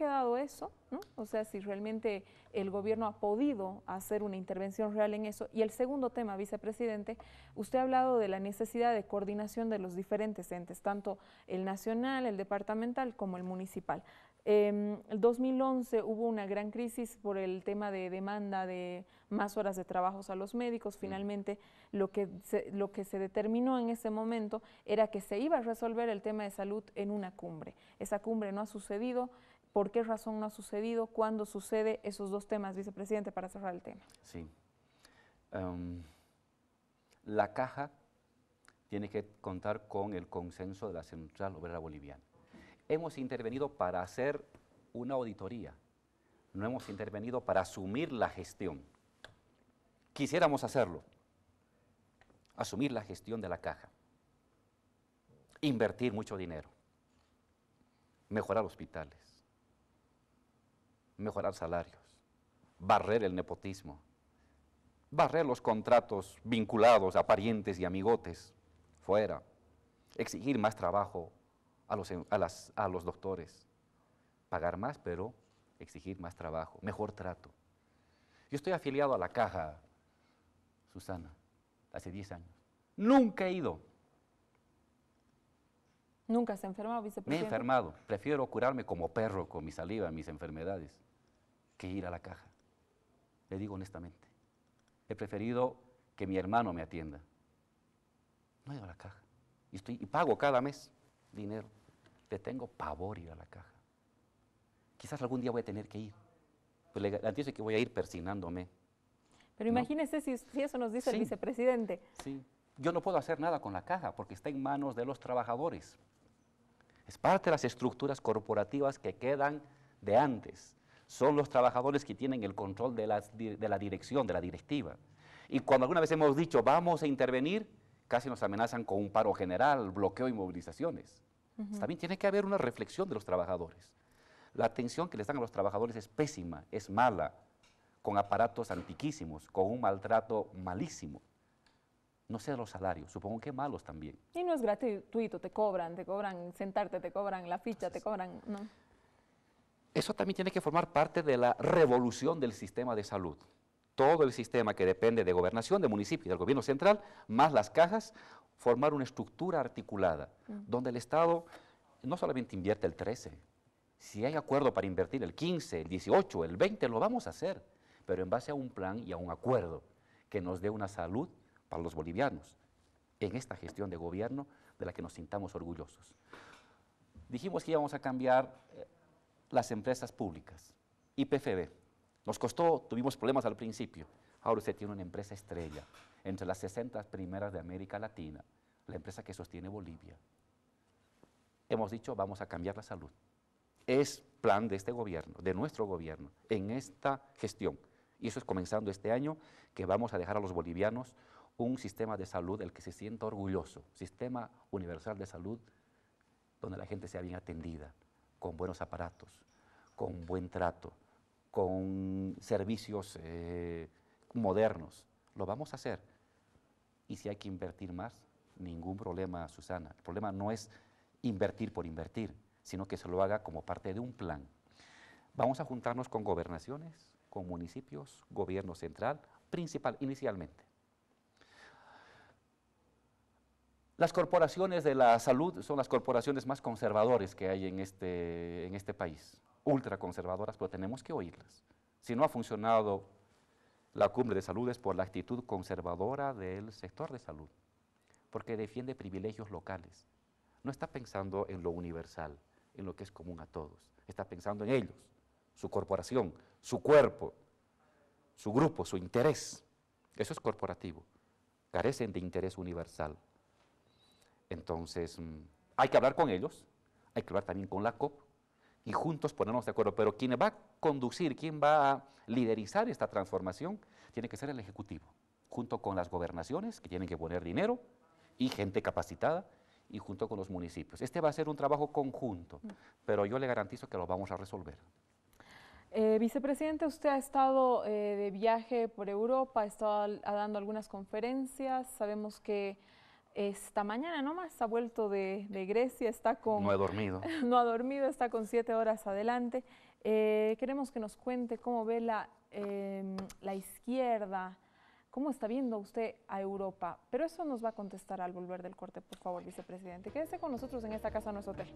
quedado eso, O sea, si realmente el gobierno ha podido hacer una intervención real en eso. Y el segundo tema, vicepresidente, usted ha hablado de la necesidad de coordinación de los diferentes entes, tanto el nacional, el departamental como el municipal. Em, en 2011 hubo una gran crisis por el tema de demanda de más horas de trabajos a los médicos. Mm. Finalmente, lo que, lo que se determinó en ese momento era que se iba a resolver el tema de salud en una cumbre. Esa cumbre no ha sucedido. ¿Por qué razón no ha sucedido? ¿Cuándo sucede esos dos temas, vicepresidente, para cerrar el tema? Sí. Em, la caja tiene que contar con el consenso de la Central Obrera Boliviana. Hemos intervenido para hacer una auditoría, no hemos intervenido para asumir la gestión. Quisiéramos hacerlo, asumir la gestión de la caja, invertir mucho dinero, mejorar hospitales, mejorar salarios, barrer el nepotismo, barrer los contratos vinculados a parientes y amigotes, fuera, exigir más trabajo a los, doctores, pagar más, pero exigir más trabajo, mejor trato. Yo estoy afiliado a la caja, Susana, hace 10 años. Nunca he ido. ¿Nunca se enfermado, vicepresidente? Me he enfermado. Prefiero curarme como perro con mi saliva, mis enfermedades que ir a la caja. Le digo honestamente, he preferido que mi hermano me atienda. No he ido a la caja. Y, estoy, pago cada mes dinero. Le tengo pavor ir a la caja. Quizás algún día voy a tener que ir. pero pues le garantizo que voy a ir persinándome. Pero imagínese si, si, eso nos dice el vicepresidente. Sí. Yo no puedo hacer nada con la caja porque está en manos de los trabajadores. Es parte de las estructuras corporativas que quedan de antes son los trabajadores que tienen el control de, la dirección, de la directiva. Y cuando alguna vez hemos dicho vamos a intervenir, casi nos amenazan con un paro general, bloqueo y movilizaciones. También tiene que haber una reflexión de los trabajadores. La atención que les dan a los trabajadores es pésima, es mala, con aparatos antiquísimos, con un maltrato malísimo. No sé los salarios, supongo que malos también. Y no es gratuito, te cobran, te cobran sentarte, te cobran la ficha, te cobran... ¿no? eso también tiene que formar parte de la revolución del sistema de salud. Todo el sistema que depende de gobernación, de municipio y del gobierno central, más las cajas, formar una estructura articulada, donde el Estado no solamente invierte el 13, si hay acuerdo para invertir el 15, el 18, el 20, lo vamos a hacer, pero en base a un plan y a un acuerdo que nos dé una salud para los bolivianos en esta gestión de gobierno de la que nos sintamos orgullosos. Dijimos que íbamos a cambiar eh, las empresas públicas. IPFB. Nos costó, tuvimos problemas al principio. Ahora usted tiene una empresa estrella, entre las 60 primeras de América Latina, la empresa que sostiene Bolivia. Hemos dicho, vamos a cambiar la salud. Es plan de este gobierno, de nuestro gobierno, en esta gestión. Y eso es comenzando este año, que vamos a dejar a los bolivianos un sistema de salud del que se sienta orgulloso, sistema universal de salud donde la gente sea bien atendida, con buenos aparatos, con buen trato, con servicios eh, modernos. Lo vamos a hacer. Y si hay que invertir más, ningún problema, Susana. El problema no es invertir por invertir, sino que se lo haga como parte de un plan. Vamos a juntarnos con gobernaciones, con municipios, gobierno central, principal, inicialmente. Las corporaciones de la salud son las corporaciones más conservadoras que hay en este, en este país, ultraconservadoras, pero tenemos que oírlas. Si no ha funcionado la cumbre de salud es por la actitud conservadora del sector de salud, porque defiende privilegios locales. No está pensando en lo universal, en lo que es común a todos. Está pensando en ellos, su corporación, su cuerpo, su grupo, su interés. Eso es corporativo. Carecen de interés universal. Entonces, mm, hay que hablar con ellos, hay que hablar también con la COP y juntos ponernos de acuerdo. Pero quien va a conducir, quien va a liderizar esta transformación, tiene que ser el Ejecutivo, junto con las gobernaciones, que tienen que poner dinero y gente capacitada, y junto con los municipios. Este va a ser un trabajo conjunto, mm. pero yo le garantizo que lo vamos a resolver. Eh, vicepresidente, usted ha estado eh, de viaje por Europa, ha estado dando algunas conferencias, sabemos que esta mañana nomás ha vuelto de, Grecia, está con... No ha dormido. no ha dormido, está con siete horas adelante. Eh, queremos que nos cuente cómo ve la, em, la izquierda, cómo está viendo usted a Europa. Pero eso nos va a contestar al volver del corte, por favor, vicepresidente. Quédese con nosotros en esta casa, nuestro hotel.